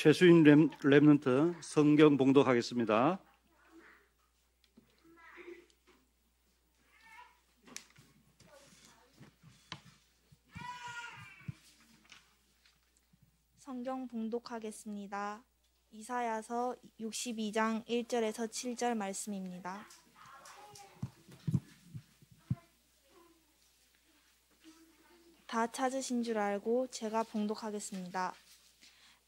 최수인 랩런트 성경 봉독하겠습니다. 성경 봉독하겠습니다. 이사야서 62장 1절에서 7절 말씀입니다. 다 찾으신 줄 알고 제가 봉독하겠습니다.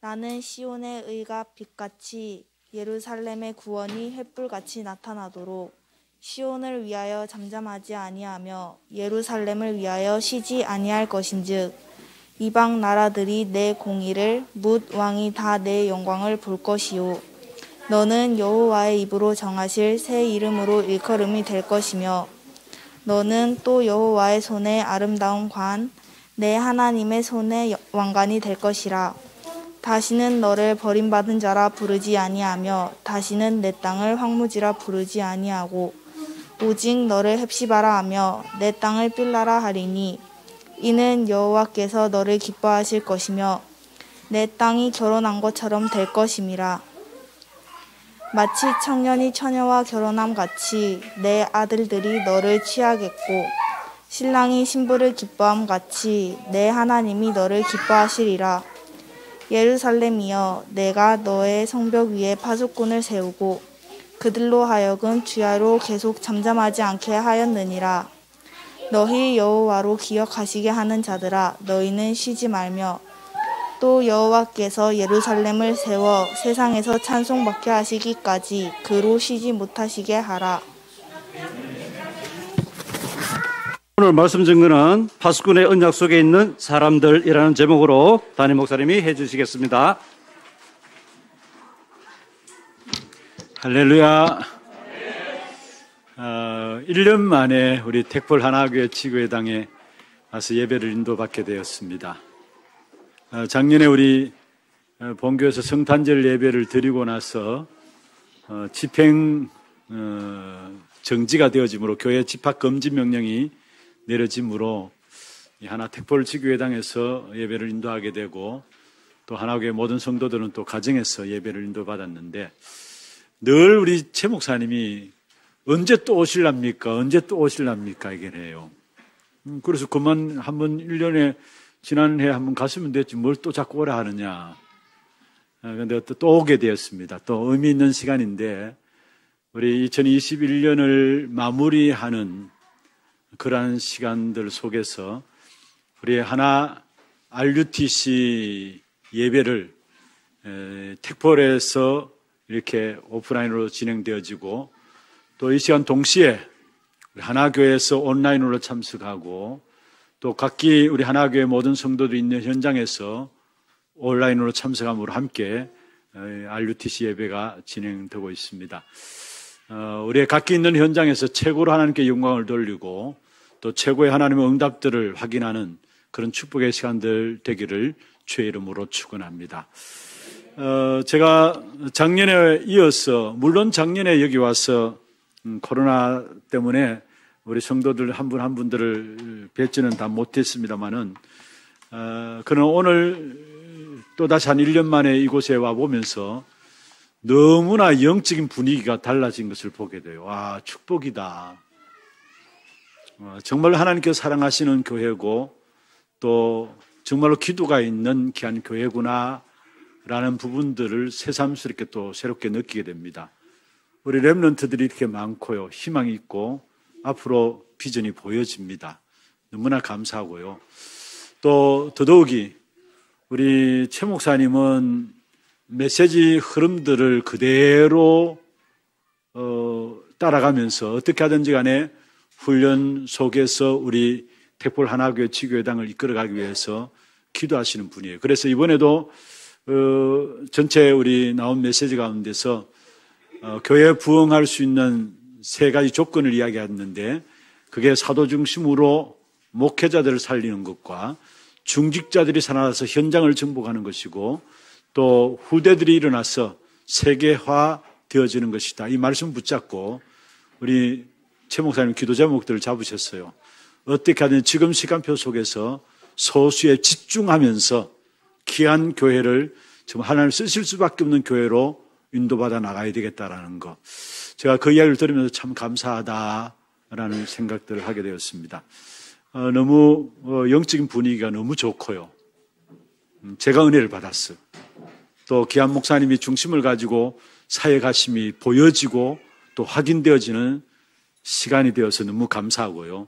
나는 시온의 의가 빛같이 예루살렘의 구원이 횃불같이 나타나도록 시온을 위하여 잠잠하지 아니하며 예루살렘을 위하여 쉬지 아니할 것인즉 이방 나라들이 내 공의를 묻 왕이 다 내 영광을 볼 것이요 너는 여호와의 입으로 정하실 새 이름으로 일컬음이 될 것이며 너는 또 여호와의 손에 아름다운 관 내 하나님의 손에 왕관이 될 것이라 다시는 너를 버림받은 자라 부르지 아니하며 다시는 내 땅을 황무지라 부르지 아니하고 오직 너를 헵시바라 하며 내 땅을 빌라라 하리니 이는 여호와께서 너를 기뻐하실 것이며 내 땅이 결혼한 것처럼 될 것임이라 마치 청년이 처녀와 결혼함 같이 내 아들들이 너를 취하겠고 신랑이 신부를 기뻐함 같이 내 하나님이 너를 기뻐하시리라 예루살렘이여 내가 너의 성벽 위에 파수꾼을 세우고 그들로 하여금 주야로 계속 잠잠하지 않게 하였느니라. 너희 여호와로 기억하시게 하는 자들아 너희는 쉬지 말며 또 여호와께서 예루살렘을 세워 세상에서 찬송받게 하시기까지 그로 쉬지 못하시게 하라. 오늘 말씀 증거는 파수꾼의 언약 속에 있는 사람들이라는 제목으로 단임 목사님이 해주시겠습니다. 할렐루야. 어, 1년 만에 우리 택벌 하나교회 지교회당에 와서 예배를 인도받게 되었습니다. 어, 작년에 우리 어, 본교에서 성탄절 예배를 드리고 나서 어, 집행 어, 정지가 되어지므로 교회 집합 금지 명령이 내려짐으로 하나 택벌 지교회당에서 예배를 인도하게 되고 또 하나교회 모든 성도들은 또 가정에서 예배를 인도받았는데 늘 우리 최 목사님이 언제 또 오실랍니까? 언제 또 오실랍니까? 얘기를 해요. 음, 그래서 그만 한번 1년에 지난해 한 번 갔으면 됐지 뭘 또 자꾸 오라 하느냐. 아, 근런데또 오게 되었습니다. 또 의미 있는 시간인데 우리 2021년을 마무리하는 그러한 시간들 속에서 우리 하나 RUTC 예배를 택폴에서 이렇게 오프라인으로 진행되어지고 또 이 시간 동시에 하나교회에서 온라인으로 참석하고 또 각기 우리 하나교회 모든 성도들이 있는 현장에서 온라인으로 참석함으로 함께 RUTC 예배가 진행되고 있습니다. 어, 우리의 각기 있는 현장에서 최고로 하나님께 영광을 돌리고 또 최고의 하나님의 응답들을 확인하는 그런 축복의 시간들 되기를 주의 이름으로 축원합니다. 어, 제가 작년에 이어서 물론 작년에 여기 와서 음, 코로나 때문에 우리 성도들 한 분한 한 분들을 뵙지는 다 못했습니다만은 어, 그는 오늘 또 다시 한 1년 만에 이곳에 와 보면서 너무나 영적인 분위기가 달라진 것을 보게 돼요. 와, 축복이다. 정말 하나님께서 사랑하시는 교회고 또 정말로 기도가 있는 귀한 교회구나 라는 부분들을 새삼스럽게 또 새롭게 느끼게 됩니다. 우리 랩런트들이 이렇게 많고요. 희망이 있고 앞으로 비전이 보여집니다. 너무나 감사하고요. 또 더더욱이 우리 최 목사님은 메시지 흐름들을 그대로 어, 따라가면서 어떻게 하든지 간에 훈련 속에서 우리 택폴 하나교회 지교회당을 이끌어가기 위해서 기도하시는 분이에요. 그래서 이번에도 어, 전체 우리 나온 메시지 가운데서 어, 교회 부흥할 수 있는 세 가지 조건을 이야기했는데 그게 사도 중심으로 목회자들을 살리는 것과 중직자들이 살아나서 현장을 정복하는 것이고 또 후대들이 일어나서 세계화 되어지는 것이다. 이 말씀 붙잡고 우리 최 목사님 기도 제목들을 잡으셨어요. 어떻게 하든 지금 시간표 속에서 소수에 집중하면서 귀한 교회를 지금 하나님 쓰실 수밖에 없는 교회로 인도받아 나가야 되겠다라는 것. 제가 그 이야기를 들으면서 참 감사하다라는 생각들을 하게 되었습니다. 어, 너무 어, 영적인 분위기가 너무 좋고요. 음, 제가 은혜를 받았어요. 또 기한 목사님이 중심을 가지고 사회가심이 보여지고 또 확인되어지는 시간이 되어서 너무 감사하고요.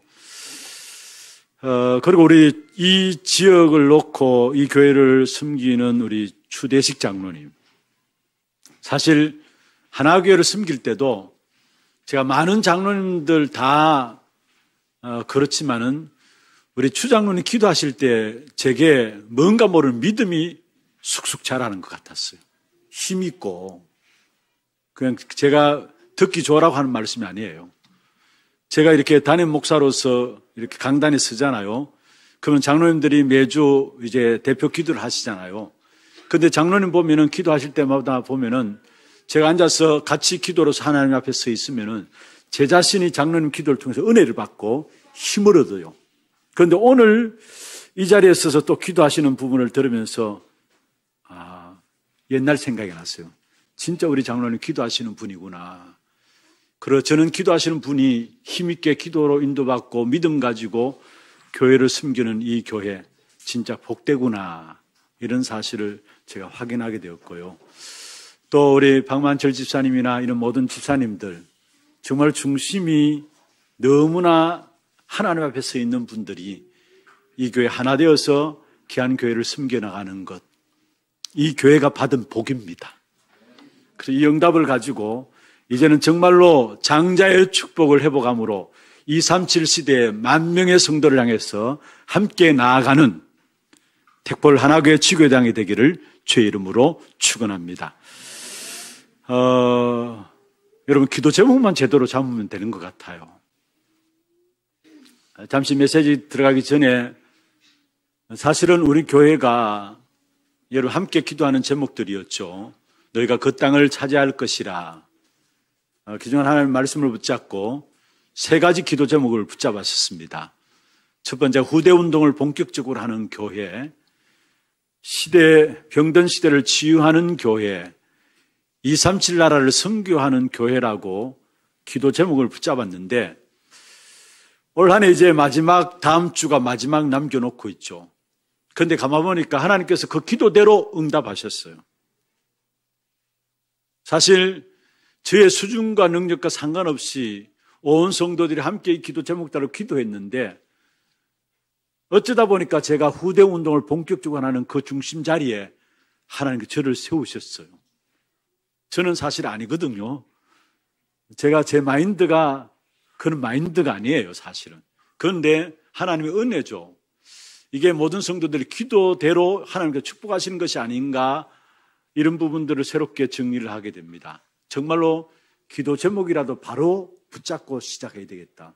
어, 그리고 우리 이 지역을 놓고 이 교회를 숨기는 우리 추대식 장로님. 사실 하나교회를 숨길 때도 제가 많은 장로님들 다 어, 그렇지만은 우리 추장로님 기도하실 때 제게 뭔가 모를 믿음이 쑥쑥 자라는 것 같았어요. 힘있고, 그냥 제가 듣기 좋으라고 하는 말씀이 아니에요. 제가 이렇게 단임 목사로서 이렇게 강단에 서잖아요 그러면 장로님들이 매주 이제 대표 기도를 하시잖아요. 근데 장로님 보면은 기도하실 때마다 보면은 제가 앉아서 같이 기도로서 하나님 앞에 서 있으면은 제 자신이 장로님 기도를 통해서 은혜를 받고 힘을 얻어요. 그런데 오늘 이 자리에 서서 또 기도하시는 부분을 들으면서 옛날 생각이 났어요. 진짜 우리 장로님 기도하시는 분이구나. 그러 저는 기도하시는 분이 힘있게 기도로 인도받고 믿음 가지고 교회를 숨기는 이 교회 진짜 복되구나. 이런 사실을 제가 확인하게 되었고요. 또 우리 박만철 집사님이나 이런 모든 집사님들 정말 중심이 너무나 하나님 앞에 서 있는 분들이 이 교회 하나 되어서 귀한 교회를 숨겨나가는 것이 교회가 받은 복입니다. 그래서 이 응답을 가지고 이제는 정말로 장자의 축복을 회복함으로 237 시대에 만 명의 성도를 향해서 함께 나아가는 택벌 하나교회 지교장이 되기를 주의 이름으로 축원합니다. 어, 여러분 기도 제목만 제대로 잡으면 되는 것 같아요. 잠시 메시지 들어가기 전에 사실은 우리 교회가 여러분 함께 기도하는 제목들이었죠. 너희가 그 땅을 차지할 것이라. 기중하나님 어, 말씀을 붙잡고 세 가지 기도 제목을 붙잡았었습니다. 첫 번째 후대 운동을 본격적으로 하는 교회, 시대 병든 시대를 치유하는 교회, 237 나라를 선교하는 교회라고 기도 제목을 붙잡았는데 올 한 해 이제 마지막 다음 주가 마지막 남겨놓고 있죠. 근데 가만 보니까 하나님께서 그 기도대로 응답하셨어요. 사실 저의 수준과 능력과 상관없이 온 성도들이 함께 이 기도 제목 대로 기도했는데 어쩌다 보니까 제가 후대 운동을 본격적으로 하는 그 중심 자리에 하나님께 저를 세우셨어요. 저는 사실 아니거든요. 제가 제 마인드가 그런 마인드가 아니에요, 사실은. 그런데 하나님의 은혜죠. 이게 모든 성도들이 기도대로 하나님께 축복하시는 것이 아닌가 이런 부분들을 새롭게 정리를 하게 됩니다. 정말로 기도 제목이라도 바로 붙잡고 시작해야 되겠다.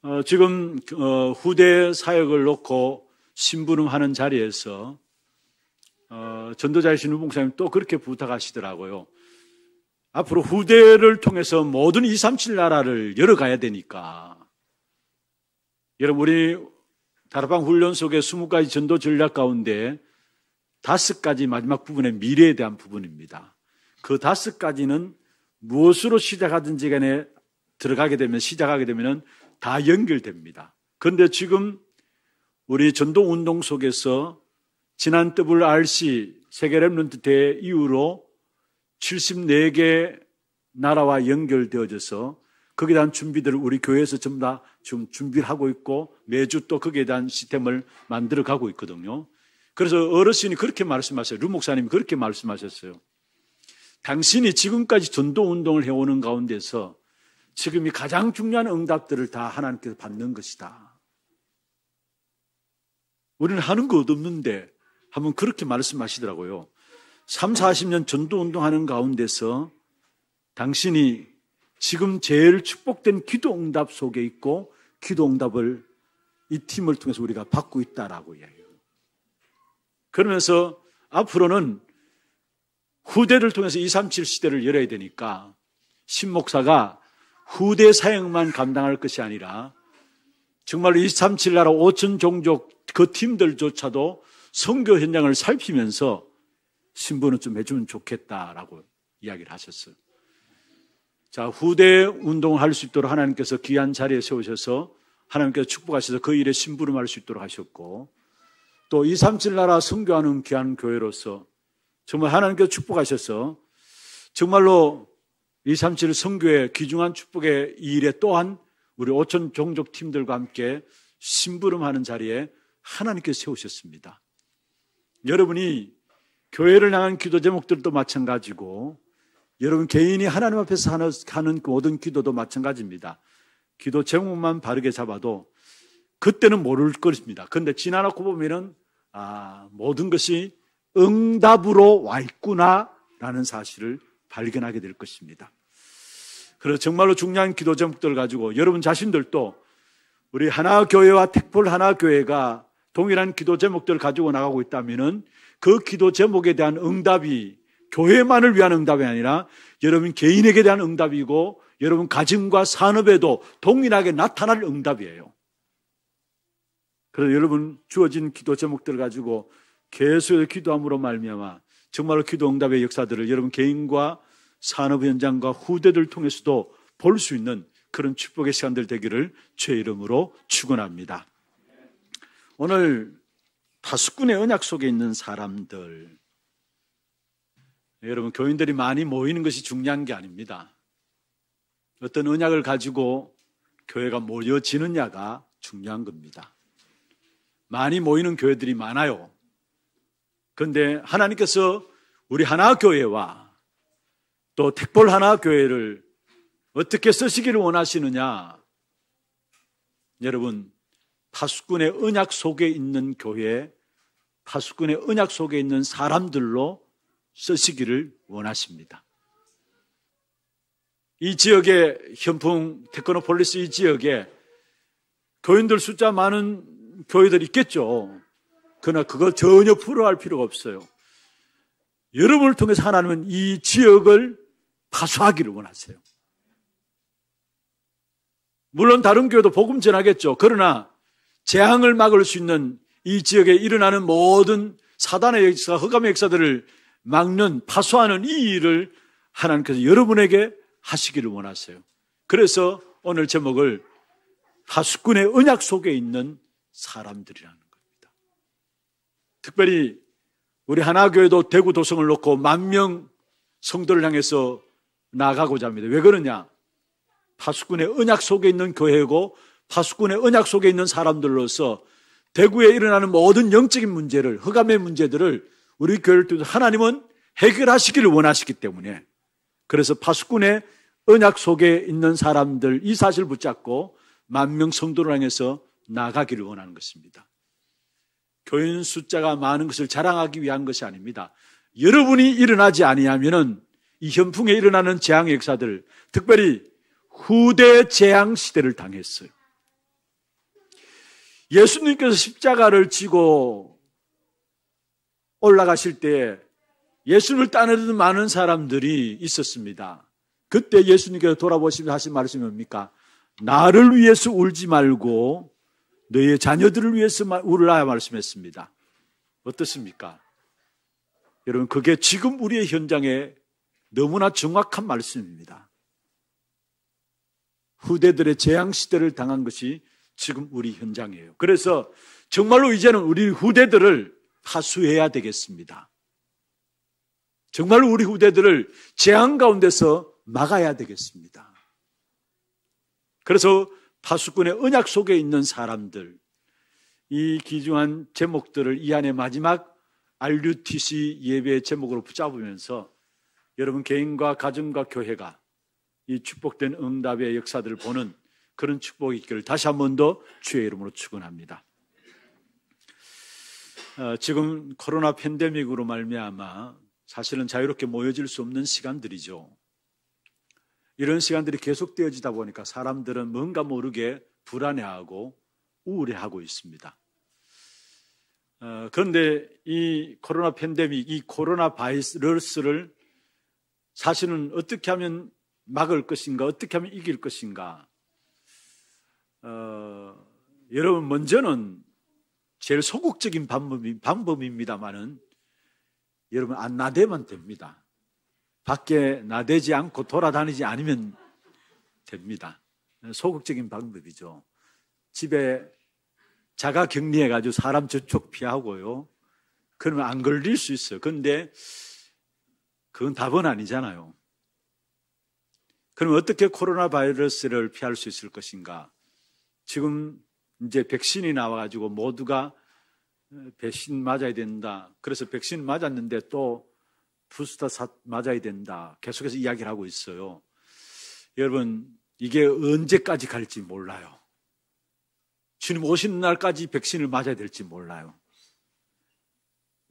어, 지금 어, 후대 사역을 놓고 신부름하는 자리에서 어, 전도자의 신우봉사님 또 그렇게 부탁하시더라고요. 앞으로 후대를 통해서 모든 237 나라를 열어가야 되니까. 여러분, 우리 다락방 훈련 속에 20가지 전도 전략 가운데 다섯 가지 마지막 부분의 미래에 대한 부분입니다. 그 다섯 가지는 무엇으로 시작하든지 간에 들어가게 되면 시작하게 되면다 연결됩니다. 그런데 지금 우리 전도 운동 속에서 지난 WRC 세계 랩런트 대회 이후로 74개 나라와 연결되어져서 거기에 대한 준비들을 우리 교회에서 전부 다 지금 준비를 하고 있고 매주 또 거기에 대한 시스템을 만들어 가고 있거든요. 그래서 어르신이 그렇게 말씀하셨어요. 루 목사님이 그렇게 말씀하셨어요. 당신이 지금까지 전도 운동을 해오는 가운데서 지금이 가장 중요한 응답들을 다 하나님께서 받는 것이다. 우리는 하는 것 없는데 한번 그렇게 말씀하시더라고요. 3, 40년 전도 운동하는 가운데서 당신이 지금 제일 축복된 기도 응답 속에 있고 기도 응답을 이 팀을 통해서 우리가 받고 있다라고 해요. 그러면서 앞으로는 후대를 통해서 237 시대를 열어야 되니까 신목사가 후대 사역만 감당할 것이 아니라 정말237 나라 5천 종족 그 팀들조차도 선교 현장을 살피면서 신분을좀 해주면 좋겠다라고 이야기를 하셨어요. 자, 후대 운동을 할 수 있도록 하나님께서 귀한 자리에 세우셔서 하나님께서 축복하셔서 그 일에 심부름할 수 있도록 하셨고 또 2, 3, 7 나라 선교하는 귀한 교회로서 정말 하나님께서 축복하셔서 정말로 2, 3, 7 선교의 귀중한 축복의 이 일에 또한 우리 5천 종족 팀들과 함께 심부름하는 자리에 하나님께서 세우셨습니다. 여러분이 교회를 향한 기도 제목들도 마찬가지고 여러분 개인이 하나님 앞에서 하는 그 모든 기도도 마찬가지입니다. 기도 제목만 바르게 잡아도 그때는 모를 것입니다. 그런데 지나놓고 보면은 아, 모든 것이 응답으로 와 있구나라는 사실을 발견하게 될 것입니다. 그래서 정말로 중요한 기도 제목들 가지고 여러분 자신들도 우리 하나 교회와 택폴 하나 교회가 동일한 기도 제목들 을 가지고 나가고 있다면은 그 기도 제목에 대한 응답이 교회만을 위한 응답이 아니라 여러분 개인에게 대한 응답이고 여러분 가정과 산업에도 동일하게 나타날 응답이에요. 그래서 여러분 주어진 기도 제목들 가지고 계속해서 기도함으로 말미암아 정말로 기도 응답의 역사들을 여러분 개인과 산업 현장과 후대들 통해서도 볼 수 있는 그런 축복의 시간들 되기를 제 이름으로 축원합니다. 오늘 다수꾼의 언약 속에 있는 사람들 네, 여러분, 교인들이 많이 모이는 것이 중요한 게 아닙니다. 어떤 은약을 가지고 교회가 모여지느냐가 중요한 겁니다. 많이 모이는 교회들이 많아요. 그런데 하나님께서 우리 하나교회와 또 택볼 하나교회를 어떻게 쓰시기를 원하시느냐. 여러분, 파수꾼의 은약 속에 있는 교회, 파수꾼의 은약 속에 있는 사람들로 쓰시기를 원하십니다. 이 지역에 현풍 테크노폴리스 이 지역에 교인들 숫자 많은 교회들 있겠죠. 그러나 그걸 전혀 불허할 필요가 없어요. 여러분을 통해서 하나님은 이 지역을 파수하기를 원하세요. 물론 다른 교회도 복음 전하겠죠. 그러나 재앙을 막을 수 있는 이 지역에 일어나는 모든 사단의 역사, 허감의 역사들을 막는, 파수하는 이 일을 하나님께서 여러분에게 하시기를 원하세요. 그래서 오늘 제목을 파수꾼의 언약 속에 있는 사람들이라는 겁니다. 특별히 우리 하나교회도 대구 도성을 놓고 만명 성도를 향해서 나가고자 합니다. 왜 그러냐? 파수꾼의 언약 속에 있는 교회고 파수꾼의 언약 속에 있는 사람들로서 대구에 일어나는 모든 영적인 문제를, 허감의 문제들을 우리 교회를 통해서 하나님은 해결하시기를 원하시기 때문에 그래서 파수꾼의 언약 속에 있는 사람들 이 사실을 붙잡고 만명 성도를 향해서 나가기를 원하는 것입니다. 교인 숫자가 많은 것을 자랑하기 위한 것이 아닙니다. 여러분이 일어나지 아니하면은 이 현풍에 일어나는 재앙 역사들, 특별히 후대 재앙 시대를 당했어요. 예수님께서 십자가를 지고 올라가실 때 예수님을 따르는 많은 사람들이 있었습니다. 그때 예수님께서 돌아보시면서 하신 말씀이 뭡니까? 나를 위해서 울지 말고 너희의 자녀들을 위해서 울라 말씀했습니다. 어떻습니까? 여러분, 그게 지금 우리의 현장에 너무나 정확한 말씀입니다. 후대들의 재앙시대를 당한 것이 지금 우리 현장이에요. 그래서 정말로 이제는 우리 후대들을 하수해야 되겠습니다. 정말 우리 후대들을 재앙 가운데서 막아야 되겠습니다. 그래서 파수꾼의 은약 속에 있는 사람들, 이 기중한 제목들을 이 안에 마지막 RUTC 예배의 제목으로 붙잡으면서 여러분 개인과 가정과 교회가 이 축복된 응답의 역사들을 보는 그런 축복이 있기를 다시 한 번 더 주의 이름으로 축원합니다. 어, 지금 코로나 팬데믹으로 말미암아 사실은 자유롭게 모여질 수 없는 시간들이죠. 이런 시간들이 계속되어지다 보니까 사람들은 뭔가 모르게 불안해하고 우울해하고 있습니다. 어, 그런데 이 코로나 팬데믹, 이 코로나 바이러스를 사실은 어떻게 하면 막을 것인가, 어떻게 하면 이길 것인가. 어, 여러분, 먼저는 제일 소극적인 방법이, 방법입니다만은 여러분 안 나대면 됩니다. 밖에 나대지 않고 돌아다니지 않으면 됩니다. 소극적인 방법이죠. 집에 자가 격리해가지고 사람 접촉 피하고요. 그러면 안 걸릴 수 있어요. 근데 그건 답은 아니잖아요. 그럼 어떻게 코로나 바이러스를 피할 수 있을 것인가? 지금 이제 백신이 나와가지고 모두가 어, 백신 맞아야 된다. 그래서 백신 맞았는데 또 부스터 맞아야 된다. 계속해서 이야기를 하고 있어요. 여러분, 이게 언제까지 갈지 몰라요. 주님 오시는 날까지 백신을 맞아야 될지 몰라요.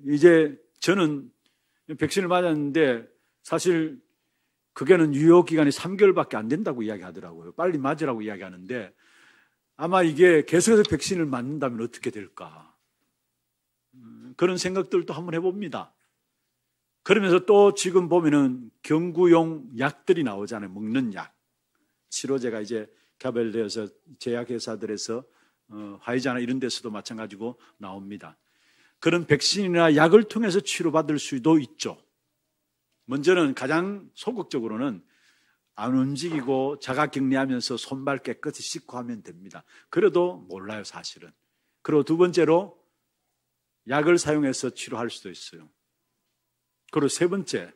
이제 저는 백신을 맞았는데 사실 그게는 유효 기간이 3개월밖에 안 된다고 이야기하더라고요. 빨리 맞으라고 이야기하는데 아마 이게 계속해서 백신을 맞는다면 어떻게 될까? 음, 그런 생각들도 한번 해봅니다. 그러면서 또 지금 보면은 경구용 약들이 나오잖아요. 먹는 약. 치료제가 이제 개발되어서 제약회사들에서 어, 화이자나 이런 데서도 마찬가지고 나옵니다. 그런 백신이나 약을 통해서 치료받을 수도 있죠. 먼저는 가장 소극적으로는 안 움직이고 자가 격리하면서 손발 깨끗이 씻고 하면 됩니다. 그래도 몰라요, 사실은. 그리고 두 번째로 약을 사용해서 치료할 수도 있어요. 그리고 세 번째,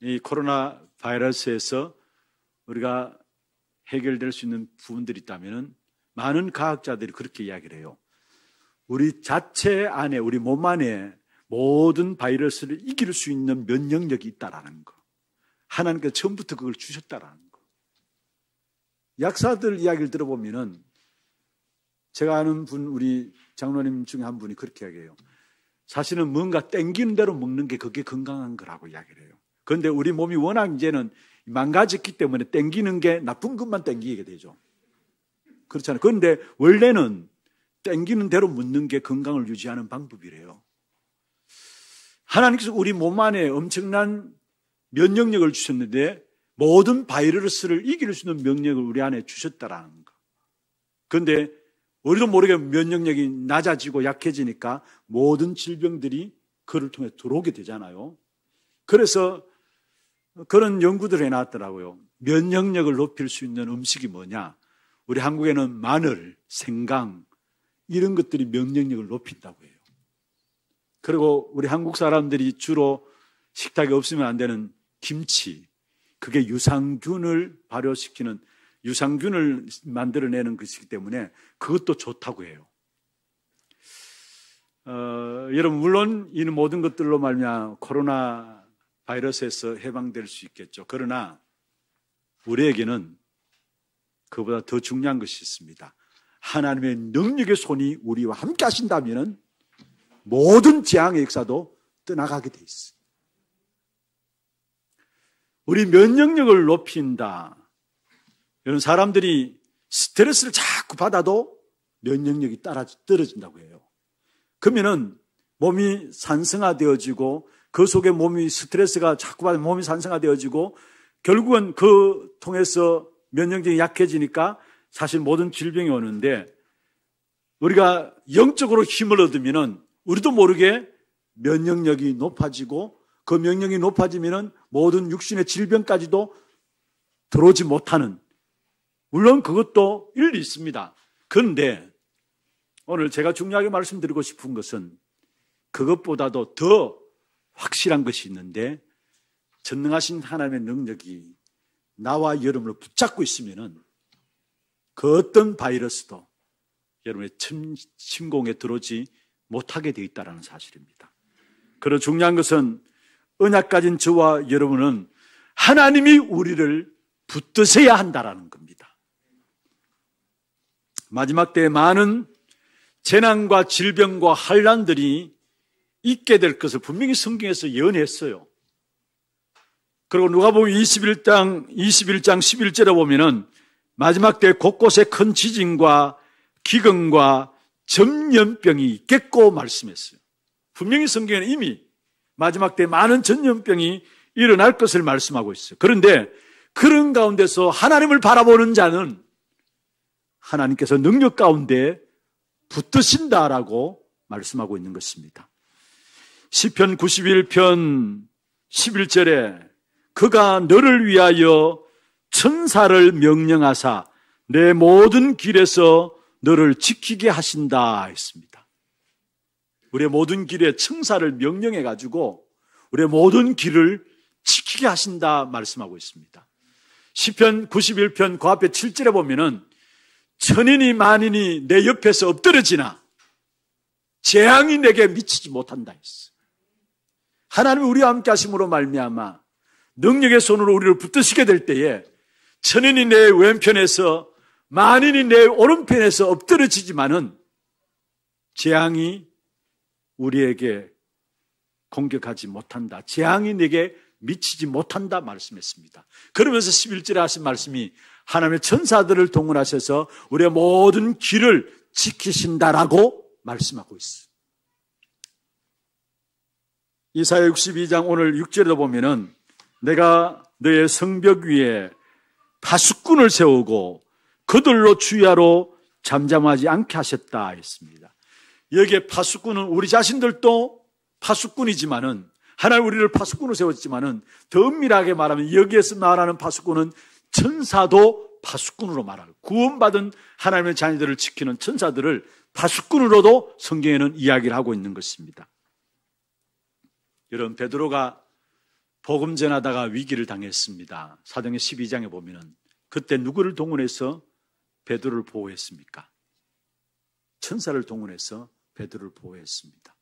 이 코로나 바이러스에서 우리가 해결될 수 있는 부분들이 있다면 많은 과학자들이 그렇게 이야기를 해요. 우리 자체 안에, 우리 몸 안에 모든 바이러스를 이길 수 있는 면역력이 있다라는 거. 하나님께서 처음부터 그걸 주셨다라는 거. 약사들 이야기를 들어보면은 제가 아는 분 우리 장로님 중에 한 분이 그렇게 이야기해요. 사실은 뭔가 땡기는 대로 먹는 게 그게 건강한 거라고 이야기를 해요. 그런데 우리 몸이 워낙 이제는 망가졌기 때문에 땡기는 게 나쁜 것만 땡기게 되죠. 그렇잖아요. 그런데 원래는 땡기는 대로 묻는 게 건강을 유지하는 방법이래요. 하나님께서 우리 몸 안에 엄청난 면역력을 주셨는데 모든 바이러스를 이길 수 있는 명역을 우리 안에 주셨다라는 거. 그런데 우리도 모르게 면역력이 낮아지고 약해지니까 모든 질병들이 그를 통해 들어오게 되잖아요. 그래서 그런 연구들을 해놨더라고요. 면역력을 높일 수 있는 음식이 뭐냐? 우리 한국에는 마늘, 생강 이런 것들이 면역력을 높인다고 해요. 그리고 우리 한국 사람들이 주로 식탁에 없으면 안 되는 김치, 그게 유산균을 발효시키는 유산균을 만들어내는 것이기 때문에 그것도 좋다고 해요. 어, 여러분 물론 이 모든 것들로 말미암 코로나 바이러스에서 해방될 수 있겠죠. 그러나 우리에게는 그보다 더 중요한 것이 있습니다. 하나님의 능력의 손이 우리와 함께 하신다면 모든 재앙의 역사도 떠나가게 돼있습니다 우리 면역력을 높인다. 이런 사람들이 스트레스를 자꾸 받아도 면역력이 따라 떨어진다고 해요. 그러면은 몸이 산성화되어지고 그 속에 몸이 스트레스가 자꾸 받으 몸이 산성화되어지고 결국은 그 통해서 면역력이 약해지니까 사실 모든 질병이 오는데 우리가 영적으로 힘을 얻으면은 우리도 모르게 면역력이 높아지고 그 명령이 높아지면 모든 육신의 질병까지도 들어오지 못하는 물론 그것도 일리 있습니다. 그런데 오늘 제가 중요하게 말씀드리고 싶은 것은 그것보다도 더 확실한 것이 있는데 전능하신 하나님의 능력이 나와 여러분을 붙잡고 있으면은 그 어떤 바이러스도 여러분의 침, 공에 들어오지 못하게 되어 있다는 사실입니다. 그러 중요한 것은 은약 가진 저와 여러분은 하나님이 우리를 붙드셔야 한다라는 겁니다. 마지막 때에 많은 재난과 질병과 환란들이 있게 될 것을 분명히 성경에서 예언했어요. 그리고 누가보음 21장 21장 11절에 보면은 마지막 때 곳곳에 큰 지진과 기근과 전염병이 있겠고 말씀했어요. 분명히 성경에는 이미 마지막 때 많은 전염병이 일어날 것을 말씀하고 있어요. 그런데 그런 가운데서 하나님을 바라보는 자는 하나님께서 능력 가운데 붙으신다라고 말씀하고 있는 것입니다. 시편 91편 11절에 그가 너를 위하여 천사를 명령하사 내 모든 길에서 너를 지키게 하신다 했습니다. 우리의 모든 길에 청사를 명령해 가지고 우리의 모든 길을 지키게 하신다 말씀하고 있습니다. 시편 91편 그 앞에 7절에 보면은 천인이 만인이 내 옆에서 엎드러지나 재앙이 내게 미치지 못한다 했어. 하나님 우리와 함께 하심으로 말미암아 능력의 손으로 우리를 붙드시게 될 때에 천인이 내 왼편에서 만인이 내 오른편에서 엎드러지지만은 재앙이 우리에게 공격하지 못한다. 재앙이 내게 미치지 못한다 말씀했습니다. 그러면서 11절에 하신 말씀이 하나님의 천사들을 동원하셔서 우리의 모든 길을 지키신다라고 말씀하고 있어 이사야 62장 오늘 6절에 보면은 내가 너의 성벽 위에 파수꾼을 세우고 그들로 주야로 잠잠하지 않게 하셨다 했습니다. 여기에 파수꾼은 우리 자신들도 파수꾼이지만은 하나님 우리를 파수꾼으로 세웠지만은 더 은밀하게 말하면 여기에서 말하는 파수꾼은 천사도 파수꾼으로 말하고 구원받은 하나님의 자녀들을 지키는 천사들을 파수꾼으로도 성경에는 이야기를 하고 있는 것입니다. 여러분 베드로가 복음 전하다가 위기를 당했습니다. 사도행 12장에 보면은 그때 누구를 동원해서 베드로를 보호했습니까? 천사를 동원해서 베드로를 보호했습니다.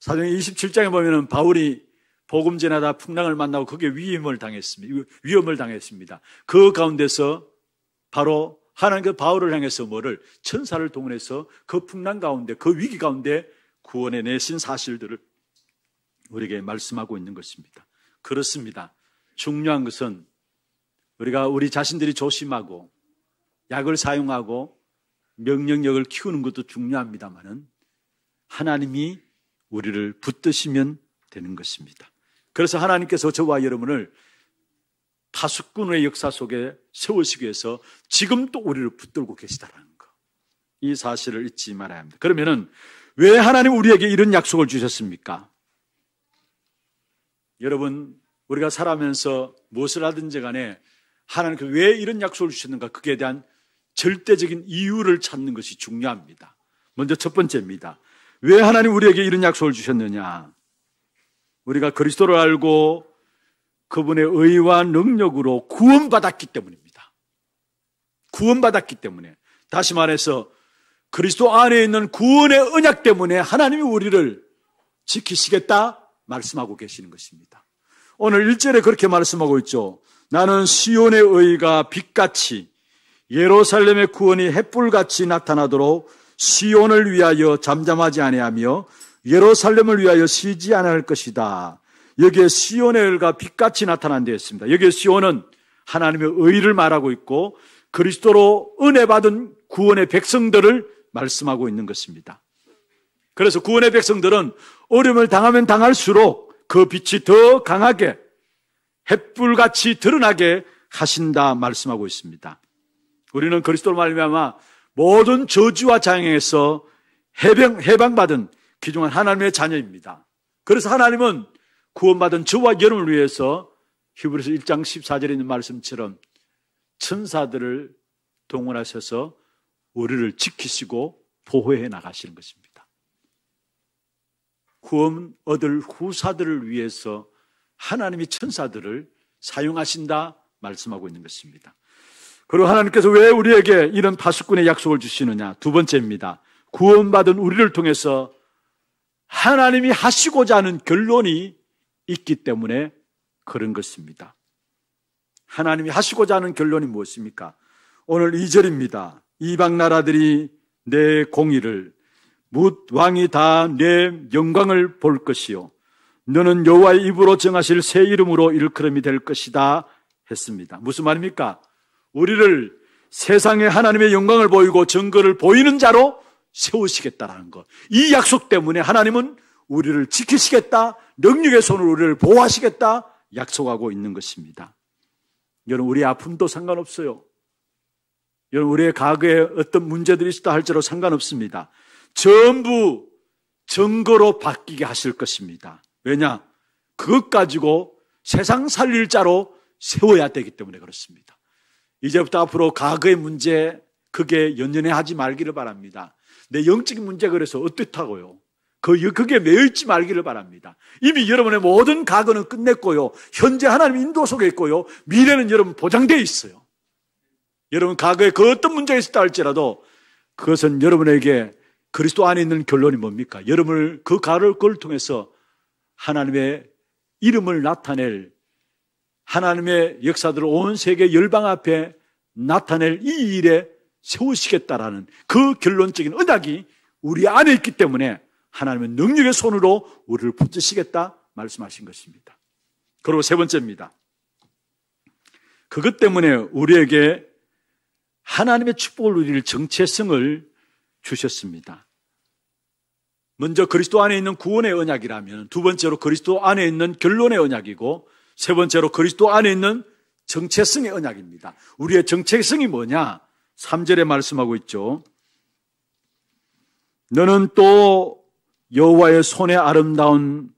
사도행 27장에 보면은 바울이 복음 전하다 풍랑을 만나고 거기에 위험을 당했습니다. 위험을 당했습니다. 그 가운데서 바로 하나님께 바울을 향해서 뭐를 천사를 동원해서 그 풍랑 가운데 그 위기 가운데 구원해 내신 사실들을 우리에게 말씀하고 있는 것입니다. 그렇습니다. 중요한 것은 우리가 우리 자신들이 조심하고 약을 사용하고 명령력을 키우는 것도 중요합니다만은 하나님이 우리를 붙드시면 되는 것입니다. 그래서 하나님께서 저와 여러분을 파수꾼의 역사 속에 세우시기 위해서 지금도 우리를 붙들고 계시다라는 것. 이 사실을 잊지 말아야 합니다. 그러면은 왜 하나님 우리에게 이런 약속을 주셨습니까? 여러분, 우리가 살아면서 무엇을 하든지 간에 하나님께서 왜 이런 약속을 주셨는가? 그게 대한 절대적인 이유를 찾는 것이 중요합니다. 먼저 첫 번째입니다. 왜 하나님 우리에게 이런 약속을 주셨느냐? 우리가 그리스도를 알고 그분의 의와 능력으로 구원받았기 때문입니다. 구원받았기 때문에. 다시 말해서 그리스도 안에 있는 구원의 은약 때문에 하나님이 우리를 지키시겠다 말씀하고 계시는 것입니다. 오늘 1절에 그렇게 말씀하고 있죠. 나는 시온의 의가 빛같이 예루살렘의 구원이 햇불같이 나타나도록 시온을 위하여 잠잠하지 아니하며 예루살렘을 위하여 쉬지 않을 것이다. 여기에 시온의 열과 빛같이 나타난 데였습니다 여기에 시온은 하나님의 의를 말하고 있고 그리스도로 은혜 받은 구원의 백성들을 말씀하고 있는 것입니다. 그래서 구원의 백성들은 어려움을 당하면 당할수록 그 빛이 더 강하게 햇불같이 드러나게 하신다 말씀하고 있습니다. 우리는 그리스도로 말미암아 모든 저주와 장애에서 해방, 해방받은 귀중한 하나님의 자녀입니다. 그래서 하나님은 구원받은 저와 여러분을 위해서 히브리서 1장 14절에 있는 말씀처럼 천사들을 동원하셔서 우리를 지키시고 보호해 나가시는 것입니다. 구원 얻을 후사들을 위해서 하나님이 천사들을 사용하신다 말씀하고 있는 것입니다. 그리고 하나님께서 왜 우리에게 이런 다수꾼의 약속을 주시느냐? 두 번째입니다. 구원받은 우리를 통해서 하나님이 하시고자 하는 결론이 있기 때문에 그런 것입니다. 하나님이 하시고자 하는 결론이 무엇입니까? 오늘 2절입니다. 이방 나라들이 내 공의를 묻 왕이 다 내 영광을 볼 것이요 너는 여호와의 입으로 정하실 새 이름으로 일컬음이 될 것이다 했습니다. 무슨 말입니까? 우리를 세상에 하나님의 영광을 보이고 증거를 보이는 자로 세우시겠다라는 것. 이 약속 때문에 하나님은 우리를 지키시겠다. 능력의 손으로 우리를 보호하시겠다. 약속하고 있는 것입니다. 여러분, 우리 아픔도 상관없어요. 여러분, 우리의 가게에 어떤 문제들이 있다 할지로 상관없습니다. 전부 증거로 바뀌게 하실 것입니다. 왜냐? 그것 가지고 세상 살릴 자로 세워야 되기 때문에 그렇습니다. 이제부터 앞으로 과거의 문제 그게 연연해 하지 말기를 바랍니다. 내 영적인 문제 그래서 어떻다고요? 그, 그게 매일지 말기를 바랍니다. 이미 여러분의 모든 과거는 끝냈고요. 현재 하나님 인도 속에 있고요. 미래는 여러분 보장되어 있어요. 여러분 과거에 그 어떤 문제가 있었다 할지라도 그것은 여러분에게 그리스도 안에 있는 결론이 뭡니까? 여러분을 그 가를 그걸 통해서 하나님의 이름을 나타낼 하나님의 역사들을 온 세계 열방 앞에 나타낼 이 일에 세우시겠다라는 그 결론적인 은약이 우리 안에 있기 때문에 하나님의 능력의 손으로 우리를 붙드시겠다 말씀하신 것입니다. 그리고 세 번째입니다. 그것 때문에 우리에게 하나님의 축복을 누릴 정체성을 주셨습니다. 먼저 그리스도 안에 있는 구원의 언약이라면 두 번째로 그리스도 안에 있는 결론의 언약이고 세 번째로 그리스도 안에 있는 정체성의 언약입니다. 우리의 정체성이 뭐냐? 3절에 말씀하고 있죠. 너는 또 여호와의 손에 아름다운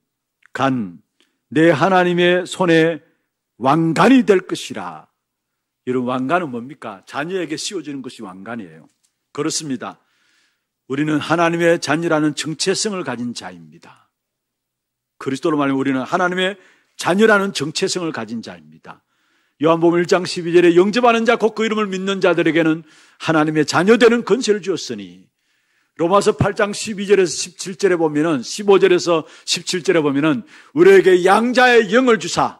간, 내 하나님의 손에 왕관이 될 것이라. 이런 왕관은 뭡니까? 자녀에게 씌워주는 것이 왕관이에요. 그렇습니다. 우리는 하나님의 자녀라는 정체성을 가진 자입니다. 그리스도로 말하면 우리는 하나님의 자녀라는 정체성을 가진 자입니다. 요한복음 1장 12절에 영접하는 자 곧 그 이름을 믿는 자들에게는 하나님의 자녀 되는 권세를 주었으니 로마서 8장 12절에서 17절에 보면은 15절에서 17절에 보면은 우리에게 양자의 영을 주사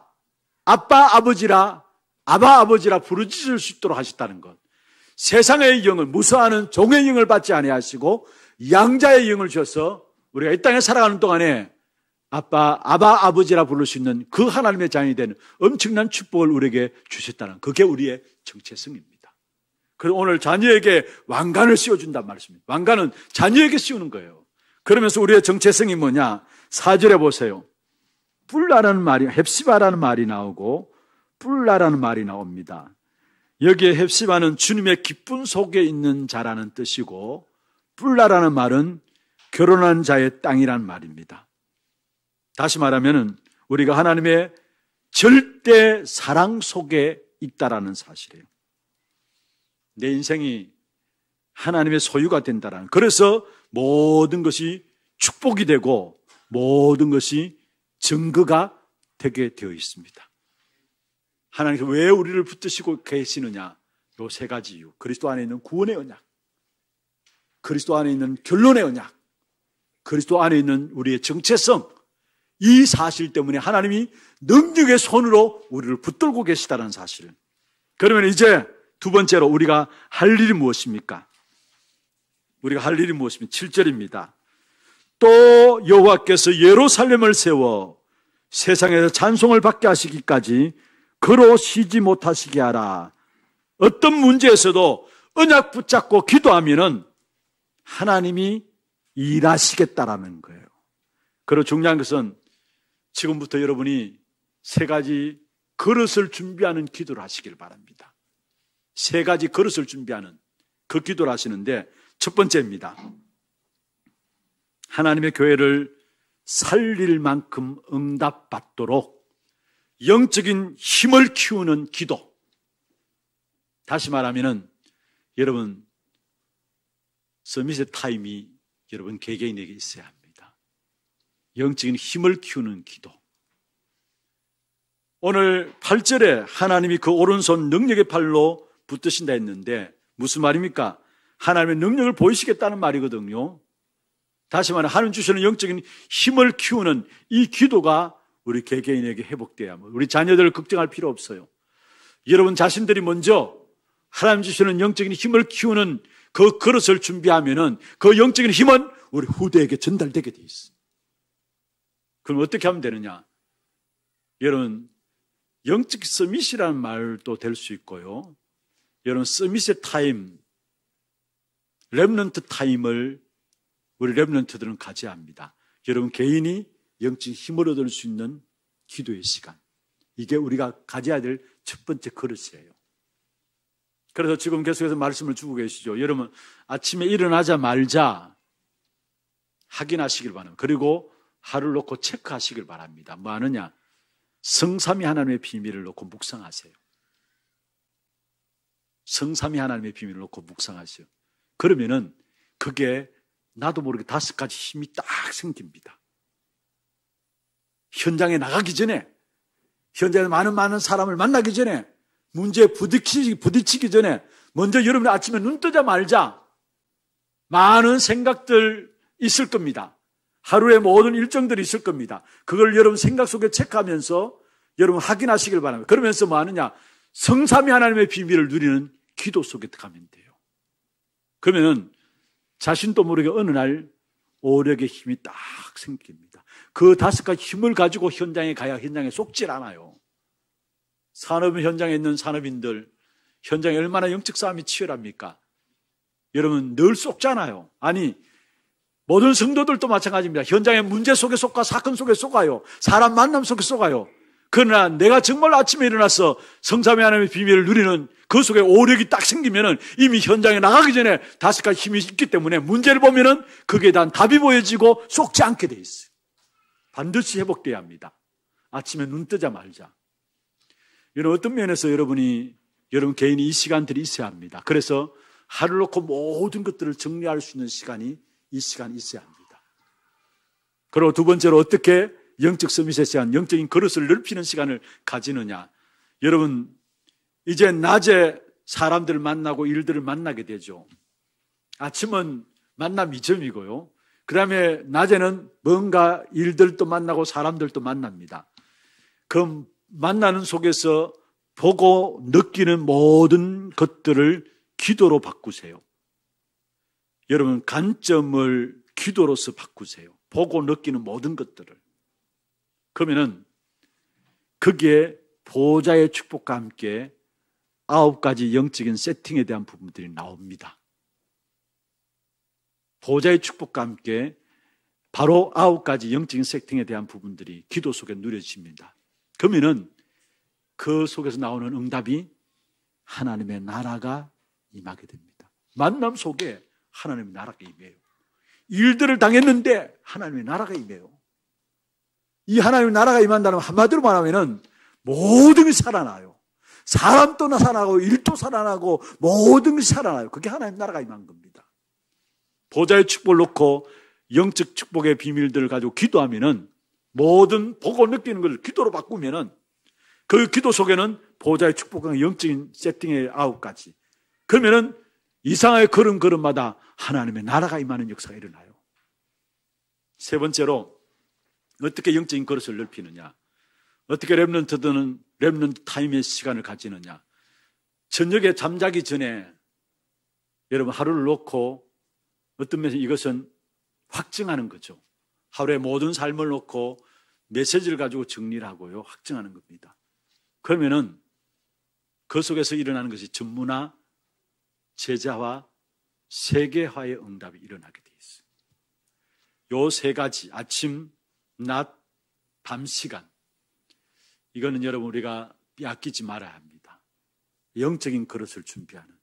아빠 아버지라 아바 아버지라 부르짖을 수 있도록 하셨다는 것. 세상의 영을 무서워하는 종의 영을 받지 아니하시고 양자의 영을 주어서 우리가 이 땅에 살아가는 동안에 아빠, 아바 아버지라 부를 수 있는 그 하나님의 자녀이 되는 엄청난 축복을 우리에게 주셨다는 그게 우리의 정체성입니다. 그럼 오늘 자녀에게 왕관을 씌워준단 말씀입니다. 왕관은 자녀에게 씌우는 거예요. 그러면서 우리의 정체성이 뭐냐? 사절해 보세요. 뿔라라는 말이, 헵시바라는 말이 나오고, 뿔라라는 말이 나옵니다. 여기에 헵시바는 주님의 기쁜 속에 있는 자라는 뜻이고, 뿔라라는 말은 결혼한 자의 땅이란 말입니다. 다시 말하면 우리가 하나님의 절대 사랑 속에 있다라는 사실이에요. 내 인생이 하나님의 소유가 된다라는. 그래서 모든 것이 축복이 되고 모든 것이 증거가 되게 되어 있습니다. 하나님께서 왜 우리를 붙드시고 계시느냐? 요 세 가지 이유. 그리스도 안에 있는 구원의 언약. 그리스도 안에 있는 결론의 언약. 그리스도 안에 있는 우리의 정체성. 이 사실 때문에 하나님이 능력의 손으로 우리를 붙들고 계시다는 사실. 그러면 이제 두 번째로 우리가 할 일이 무엇입니까? 우리가 할 일이 무엇입니까? 7절입니다. 또 여호와께서 예루살렘을 세워 세상에서 찬송을 받게 하시기까지 그로 쉬지 못하시게 하라. 어떤 문제에서도 언약 붙잡고 기도하면은 하나님이 일하시겠다라는 거예요. 그리고 중요한 것은 지금부터 여러분이 세 가지 그릇을 준비하는 기도를 하시길 바랍니다. 세 가지 그릇을 준비하는 그 기도를 하시는데 첫 번째입니다. 하나님의 교회를 살릴 만큼 응답받도록 영적인 힘을 키우는 기도. 다시 말하면은 여러분 서밋의 타임이 여러분 개개인에게 있어야 합니다. 영적인 힘을 키우는 기도. 오늘 8절에 하나님이 그 오른손 능력의 팔로 붙드신다 했는데 무슨 말입니까? 하나님의 능력을 보이시겠다는 말이거든요. 다시 말해 하나님 주시는 영적인 힘을 키우는 이 기도가 우리 개개인에게 회복돼야 합니다. 뭐 우리 자녀들을 걱정할 필요 없어요. 여러분 자신들이 먼저 하나님 주시는 영적인 힘을 키우는 그 그릇을 준비하면은 그 영적인 힘은 우리 후대에게 전달되게 돼있습니다 그럼 어떻게 하면 되느냐? 여러분, 영적 서밋이라는 말도 될 수 있고요. 여러분, 서밋의 타임, 랩런트 타임을 우리 랩런트들은 가져야 합니다. 여러분, 개인이 영적 힘을 얻을 수 있는 기도의 시간. 이게 우리가 가져야 될 첫 번째 그릇이에요. 그래서 지금 계속해서 말씀을 주고 계시죠. 여러분, 아침에 일어나자 말자 확인하시길 바랍니다. 그리고 하루를 놓고 체크하시길 바랍니다. 뭐 하느냐? 성삼이 하나님의 비밀을 놓고 묵상하세요. 성삼이 하나님의 비밀을 놓고 묵상하세요. 그러면은 그게 나도 모르게 다섯 가지 힘이 딱 생깁니다. 현장에 나가기 전에, 현장에 많은 많은 사람을 만나기 전에, 문제에 부딪히기, 부딪히기 전에, 먼저 여러분 아침에 눈 뜨자 말자, 많은 생각들 있을 겁니다. 하루의 모든 일정들이 있을 겁니다. 그걸 여러분 생각 속에 체크하면서 여러분 확인하시길 바랍니다. 그러면서 뭐 하느냐? 성삼위 하나님의 비밀을 누리는 기도 속에 가면 돼요. 그러면은 자신도 모르게 어느 날 오력의 힘이 딱 생깁니다. 그 다섯 가지 힘을 가지고 현장에 가야 현장에 속질 않아요. 산업 현장에 있는 산업인들, 현장에 얼마나 영적 싸움이 치열합니까? 여러분, 늘 속잖아요. 아니, 모든 성도들도 마찬가지입니다. 현장의 문제 속에 속아 사건 속에 속아요. 사람 만남 속에 속아요. 그러나 내가 정말 아침에 일어나서 성삼위 하나님의 비밀을 누리는 그 속에 오력이 딱 생기면은 이미 현장에 나가기 전에 다섯 가지 힘이 있기 때문에 문제를 보면은 그게 단 답이 보여지고 속지 않게 돼 있어요. 반드시 회복돼야 합니다. 아침에 눈 뜨자 말자. 이런 어떤 면에서 여러분이 여러분 개인이 이 시간들이 있어야 합니다. 그래서 하루 놓고 모든 것들을 정리할 수 있는 시간이 이 시간 있어야 합니다. 그리고 두 번째로 어떻게 영적 서밋의 시간, 영적인 그릇을 넓히는 시간을 가지느냐. 여러분, 이제 낮에 사람들을 만나고 일들을 만나게 되죠. 아침은 만남 이점이고요. 그 다음에 낮에는 뭔가 일들도 만나고 사람들도 만납니다. 그 만나는 속에서 보고 느끼는 모든 것들을 기도로 바꾸세요. 여러분 관점을 기도로서 바꾸세요. 보고 느끼는 모든 것들을. 그러면은 거기에 보좌의 축복과 함께 아홉 가지 영적인 세팅에 대한 부분들이 나옵니다. 보좌의 축복과 함께 바로 아홉 가지 영적인 세팅에 대한 부분들이 기도 속에 누려집니다. 그러면은 그 속에서 나오는 응답이 하나님의 나라가 임하게 됩니다. 만남 속에 하나님의 나라가 임해요. 일들을 당했는데 하나님의 나라가 임해요. 이 하나님의 나라가 임한다는 한마디로 말하면은 모든 게 살아나요. 사람도 살아나고 일도 살아나고 모든 게 살아나요. 그게 하나님 의 나라가 임한 겁니다. 보좌의 축복을 놓고 영적 축복의 비밀들을 가지고 기도하면은 모든 복을 느끼는 것을 기도로 바꾸면은 그 기도 속에는 보좌의 축복과 영적인 세팅의 아홉 가지. 그러면은 이상하게 걸음걸음마다 하나님의 나라가 임하는 역사가 일어나요. 세 번째로 어떻게 영적인 그릇을 넓히느냐? 어떻게 랩런트들은 랩런트 타임의 시간을 가지느냐? 저녁에 잠자기 전에 여러분 하루를 놓고 어떤 면에서 이것은 확증하는 거죠. 하루의 모든 삶을 놓고 메시지를 가지고 정리를 하고요. 확증하는 겁니다. 그러면은 그 속에서 일어나는 것이 전문화, 제자와 세계화의 응답이 일어나게 돼 있어요. 요 세 가지 아침, 낮, 밤 시간 이거는 여러분 우리가 빼앗지 말아야 합니다. 영적인 그릇을 준비하는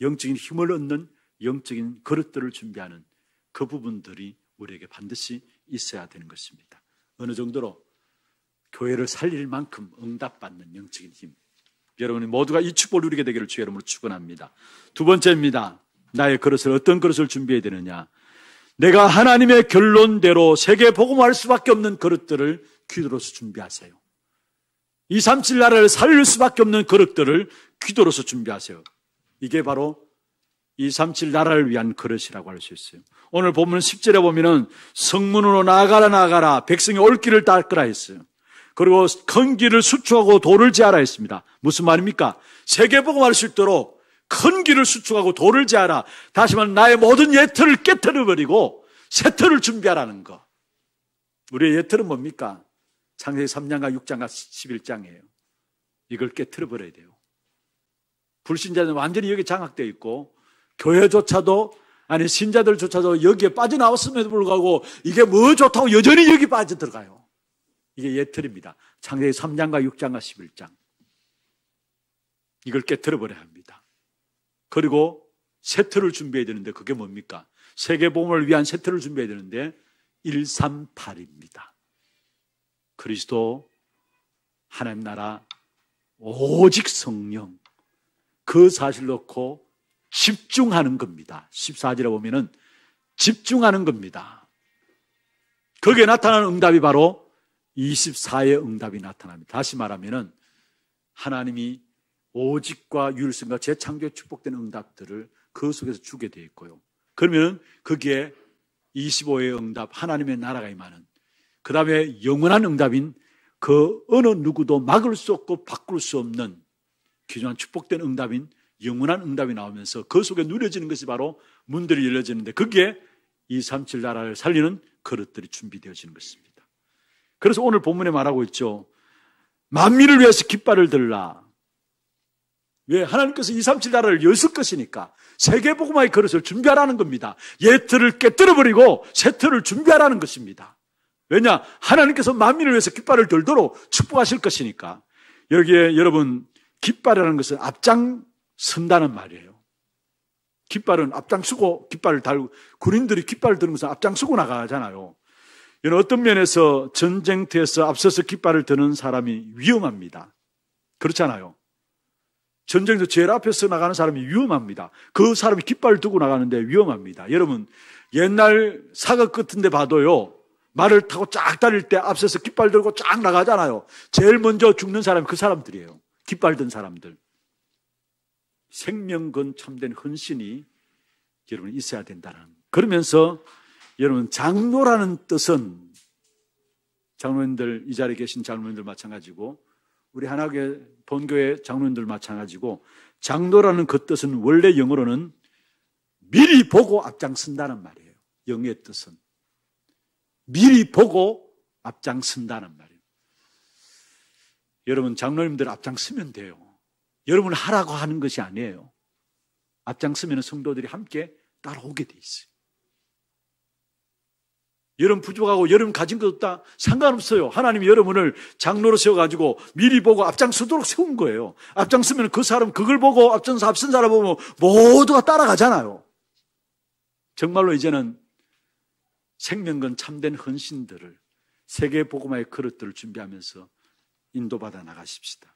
영적인 힘을 얻는 영적인 그릇들을 준비하는 그 부분들이 우리에게 반드시 있어야 되는 것입니다. 어느 정도로 교회를 살릴 만큼 응답받는 영적인 힘. 여러분 이 모두가 이 축복을 누리게 되기를 주의 이름으로 축원합니다. 두 번째입니다. 나의 그릇을 어떤 그릇을 준비해야 되느냐? 내가 하나님의 결론대로 세계 복음할 수밖에 없는 그릇들을 기도로서 준비하세요. 2, 3, 7 나라를 살릴 수밖에 없는 그릇들을 기도로서 준비하세요. 이게 바로 2, 3, 7 나라를 위한 그릇이라고 할 수 있어요. 오늘 보면 10절에 보면은 성문으로 나가라 나가라 백성이 올 길을 닦으라 했어요. 그리고 큰 길을 수축하고 돌을 지하라 했습니다. 무슨 말입니까? 세계복음할 수 있도록 건기를 수축하고 돌을 제하라. 다시 말해 나의 모든 예틀을 깨뜨려버리고 새틀을 준비하라는 거. 우리의 예틀은 뭡니까? 창세기 3장과 6장과 11장이에요. 이걸 깨뜨려버려야 돼요. 불신자는 완전히 여기 장악되어 있고 교회조차도 아니 신자들조차도 여기에 빠져나왔음에도 불구하고 이게 뭐 좋다고 여전히 여기 빠져들어가요. 이게 예틀입니다. 창세기 3장과 6장과 11장. 이걸 깨뜨려 버려야 합니다. 그리고 세트를 준비해야 되는데 그게 뭡니까? 세계보험을 위한 세트를 준비해야 되는데 138입니다. 그리스도 하나님 나라 오직 성령 그 사실 놓고 집중하는 겁니다. 14절에 보면은 집중하는 겁니다. 거기에 나타나는 응답이 바로 24의 응답이 나타납니다. 다시 말하면은 하나님이 오직과 유일성과 재창조에 축복된 응답들을 그 속에서 주게 되어 있고요. 그러면 그게 25의 응답, 하나님의 나라가 임하는, 그 다음에 영원한 응답인 그 어느 누구도 막을 수 없고 바꿀 수 없는 기존한 축복된 응답인 영원한 응답이 나오면서 그 속에 누려지는 것이 바로 문들이 열려지는데 그게 237 나라를 살리는 그릇들이 준비되어지는 것입니다. 그래서 오늘 본문에 말하고 있죠. 만민을 위해서 깃발을 들라. 왜? 하나님께서 2, 3, 7 나라를 여실 것이니까 세계복음화의 그릇을 준비하라는 겁니다. 예틀을 깨뜨려버리고 세틀을 준비하라는 것입니다. 왜냐? 하나님께서 만민을 위해서 깃발을 들도록 축복하실 것이니까. 여기에 여러분, 깃발이라는 것은 앞장 선다는 말이에요. 깃발은 앞장서고 깃발을 달고, 군인들이 깃발을 들으면서 앞장서고 나가잖아요. 이런 어떤 면에서 전쟁터에서 앞서서 깃발을 드는 사람이 위험합니다. 그렇잖아요. 전쟁도 제일 앞에서 나가는 사람이 위험합니다. 그 사람이 깃발 을 두고 나가는데 위험합니다. 여러분, 옛날 사극 같은 데 봐도요, 말을 타고 쫙 달릴 때 앞서서 깃발 들고 쫙 나가잖아요. 제일 먼저 죽는 사람이 그 사람들이에요. 깃발 든 사람들. 생명건 참된 헌신이 여러분 있어야 된다는. 그러면서 여러분, 장로라는 뜻은 장로님들, 이 자리에 계신 장로님들 마찬가지고, 우리 하나교본교의 장로님들 마찬가지고, 장로라는 그 뜻은 원래 영어로는 미리 보고 앞장선다는 말이에요. 영의 뜻은. 미리 보고 앞장선다는 말이에요. 여러분, 장로님들 앞장서면 돼요. 여러분 하라고 하는 것이 아니에요. 앞장서면 성도들이 함께 따라오게 돼 있어요. 여름 부족하고 여름 가진 것 없다? 상관없어요. 하나님이 여러분을 장로로 세워가지고 미리 보고 앞장서도록 세운 거예요. 앞장서면 그 사람, 그걸 보고 앞장서 앞선 사람 보면 모두가 따라가잖아요. 정말로 이제는 생명건 참된 헌신들을 세계 복음화의 그릇들을 준비하면서 인도받아 나가십시다.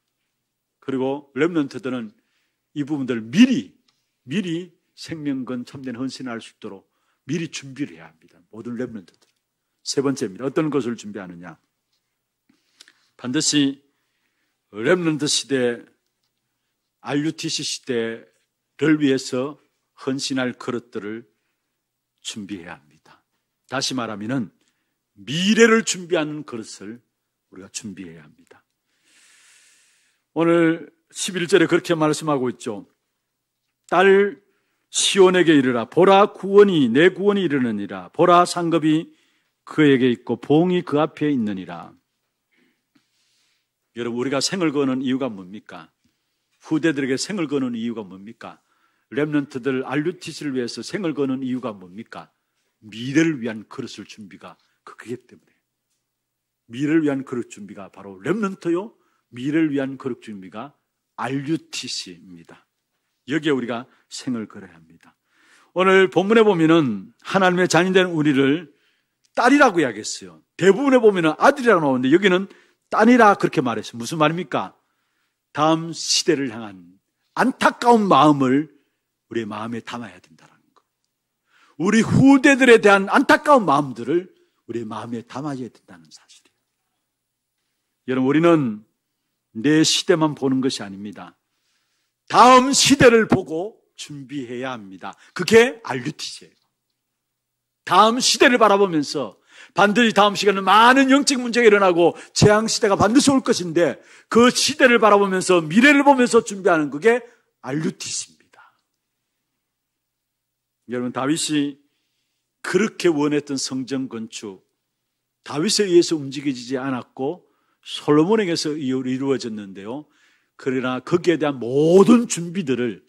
그리고 렘넌트들은 이 부분들을 미리 미리 생명건 참된 헌신을 할 수 있도록 미리 준비를 해야 합니다. 모든 렘넌트들. 세 번째입니다. 어떤 것을 준비하느냐? 반드시 렘런드 시대, RUTC 시대를 위해서 헌신할 그릇들을 준비해야 합니다. 다시 말하면은 미래를 준비하는 그릇을 우리가 준비해야 합니다. 오늘 11절에 그렇게 말씀하고 있죠. 딸 시온에게 이르라 보라 구원이 내 구원이 이르느니라 보라 상급이 그에게 있고 봉이 그 앞에 있느니라. 여러분 우리가 생을 거는 이유가 뭡니까? 후대들에게 생을 거는 이유가 뭡니까? 렘런트들 알루티스를 위해서 생을 거는 이유가 뭡니까? 미래를 위한 그릇을 준비가 그, 그게 때문에 미래를 위한 그릇 준비가 바로 렘런트요 미래를 위한 그릇 준비가 알루티시입니다. 여기에 우리가 생을 걸어야 합니다. 오늘 본문에 보면은 하나님의 잔인된 우리를 딸이라고 이야기했어요. 대부분에 보면 아들이라고 나오는데 여기는 딸이라 그렇게 말했어요. 무슨 말입니까? 다음 시대를 향한 안타까운 마음을 우리의 마음에 담아야 된다는 거. 우리 후대들에 대한 안타까운 마음들을 우리의 마음에 담아야 된다는 사실이에요. 여러분, 우리는 내 시대만 보는 것이 아닙니다. 다음 시대를 보고 준비해야 합니다. 그게 알류티제예요. 다음 시대를 바라보면서 반드시 다음 시간에 많은 영적 문제가 일어나고 재앙 시대가 반드시 올 것인데 그 시대를 바라보면서 미래를 보면서 준비하는 그게 알루티스입니다. 여러분 다윗이 그렇게 원했던 성전 건축 다윗에 의해서 움직이지 않았고 솔로몬에게서 이루어졌는데요. 그러나 거기에 대한 모든 준비들을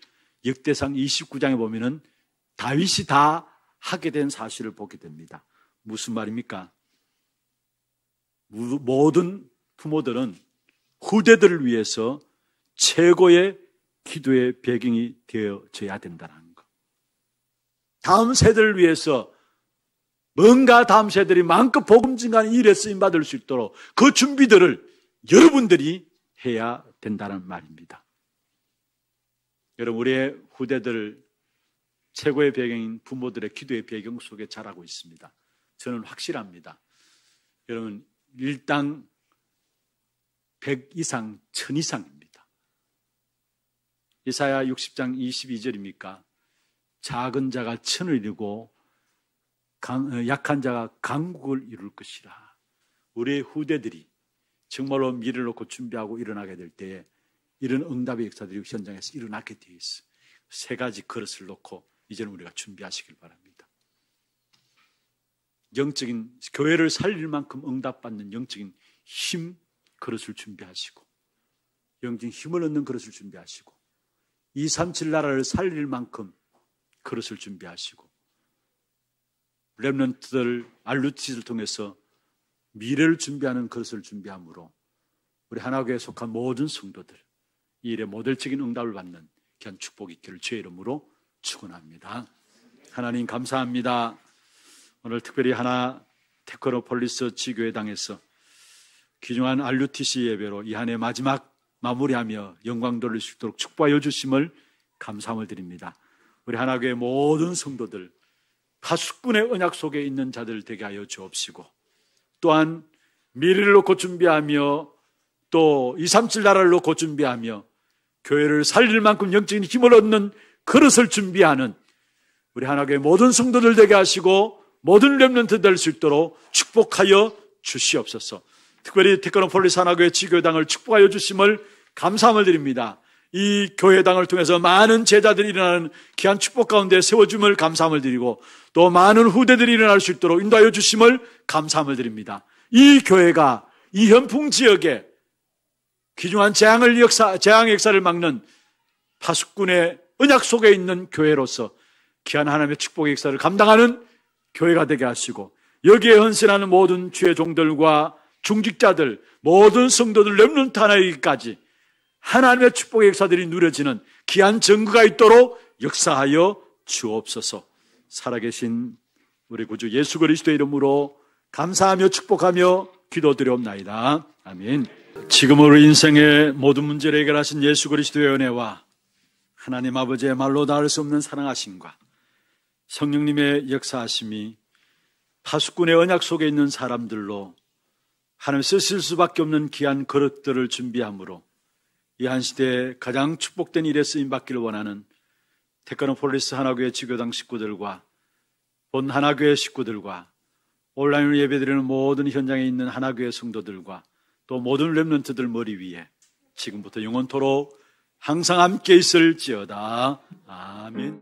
역대상 29장에 보면은 다윗이 다 하게 된 사실을 보게 됩니다. 무슨 말입니까? 모든 부모들은 후대들을 위해서 최고의 기도의 배경이 되어져야 된다는 것. 다음 세대를 위해서 뭔가 다음 세대들이 만큼 복음 증가하는 일에 쓰임 받을 수 있도록 그 준비들을 여러분들이 해야 된다는 말입니다. 여러분 우리의 후대들을 최고의 배경인 부모들의 기도의 배경 속에 자라고 있습니다. 저는 확실합니다. 여러분, 일당 100 이상, 1000 이상입니다. 이사야 60장 22절입니까? 작은 자가 천을 이루고 강, 어, 약한 자가 강국을 이룰 것이라. 우리의 후대들이 정말로 미를 놓고 준비하고 일어나게 될 때에 이런 응답의 역사들이 현장에서 일어나게 되어 있어. 세 가지 그릇을 놓고 이제는 우리가 준비하시길 바랍니다. 영적인 교회를 살릴 만큼 응답받는 영적인 힘 그릇을 준비하시고 영적인 힘을 얻는 그릇을 준비하시고 237 나라를 살릴 만큼 그릇을 준비하시고 랩런트들 알루티를 통해서 미래를 준비하는 그릇을 준비함으로 우리 하나교에 속한 모든 성도들 이 일에 모델적인 응답을 받는 귀한 축복이 있기를 주의 이름으로 축원합니다. 하나님 감사합니다. 오늘 특별히 하나 테크노폴리스 지교회당에서 귀중한 RUTC 예배로 이한해 마지막 마무리하며 영광 돌릴 수 있도록 축복하여 주심을 감사함을 드립니다. 우리 하나교회 모든 성도들 다수꾼의 언약 속에 있는 자들 되게 하여 주옵시고 또한 미래를 놓고 준비하며 또237 나라를 놓고 준비하며 교회를 살릴 만큼 영적인 힘을 얻는 그릇을 준비하는 우리 하나교의 모든 성도들 되게 하시고 모든 렘런트 될 수 있도록 축복하여 주시옵소서. 특별히 테크노폴리스 하나교의 지교회당을 축복하여 주심을 감사함을 드립니다. 이 교회당을 통해서 많은 제자들이 일어나는 귀한 축복 가운데 세워줌을 감사함을 드리고 또 많은 후대들이 일어날 수 있도록 인도하여 주심을 감사함을 드립니다. 이 교회가 이 현풍 지역에 귀중한 재앙을 역사, 재앙 역사를 막는 파수꾼의 은약 속에 있는 교회로서 귀한 하나님의 축복의 역사를 감당하는 교회가 되게 하시고 여기에 헌신하는 모든 주의 종들과 중직자들, 모든 성도들 렘넌트 하나이기까지 하나님의 축복의 역사들이 누려지는 귀한 증거가 있도록 역사하여 주옵소서. 살아계신 우리 구주 예수 그리스도의 이름으로 감사하며 축복하며 기도드려옵나이다. 아멘. 지금 우리 인생의 모든 문제를 해결하신 예수 그리스도의 은혜와 하나님 아버지의 말로 닿을 수 없는 사랑하심과 성령님의 역사하심이 파수꾼의 언약 속에 있는 사람들로 하나님 쓰실 수밖에 없는 귀한 거룩들을 준비함으로 이 한 시대에 가장 축복된 일에 쓰임 받기를 원하는 테크노폴리스 하나교회 지교당 식구들과 본 하나교회 식구들과 온라인으로 예배드리는 모든 현장에 있는 하나교회 성도들과 또 모든 랩런트들 머리 위에 지금부터 영원토록 항상 함께 있을지어다. 아멘.